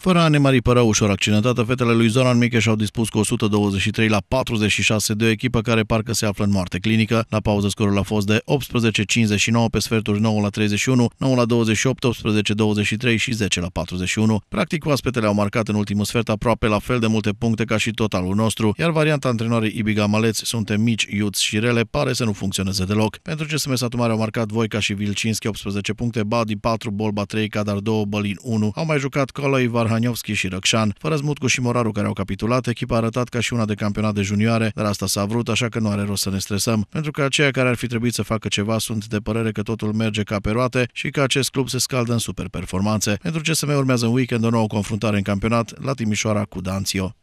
Fără a ne părea ușor accidentată, fetele lui Zoran Micheș au dispus cu 123 la 46 de o echipă care parcă se află în moarte clinică. La pauză scorul a fost de 18-59 pe sferturi 9 la 31, 9 la 28, 18-23 și 10 la 41. Practic, oaspetele au marcat în ultimul sfert aproape la fel de multe puncte ca și totalul nostru, iar varianta antrenoarei Ibiga Maleți, suntem mici, iuți și rele, pare să nu funcționeze deloc. Pentru ce SMS Atumare au marcat Voica și Vilcinski 18 puncte, Badi 4, Bolba 3, Cadar 2, Bălin 1. Au mai jucat Coloivar Hanyovski și Răcșan. Fără Zmutcu și Moraru care au capitulat, echipa a arătat ca și una de campionat de junioare, dar asta s-a vrut, așa că nu are rost să ne stresăm, pentru că aceia care ar fi trebuit să facă ceva sunt de părere că totul merge ca pe roate și că acest club se scaldă în super performanțe. Pentru mai urmează în weekend o nouă confruntare în campionat la Timișoara cu Danțio.